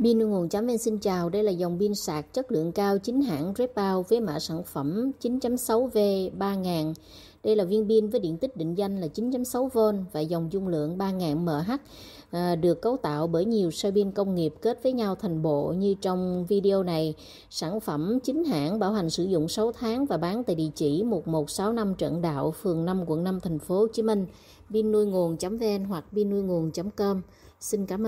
Pin nguồn.vn chấm xin chào, đây là dòng pin sạc chất lượng cao chính hãng Repow với mã sản phẩm 9.6V3000. Đây là viên pin với điện tích định danh là 9.6V và dòng dung lượng 3000 mAh à, được cấu tạo bởi nhiều sợi pin công nghiệp kết với nhau thành bộ như trong video này. Sản phẩm chính hãng bảo hành sử dụng 6 tháng và bán tại địa chỉ 1165 Trận Đạo, phường 5, quận 5, thành phố Hồ Chí Minh. Pin nuôi nguồn.vn hoặc pin nuôi nguồn.com. Xin cảm ơn.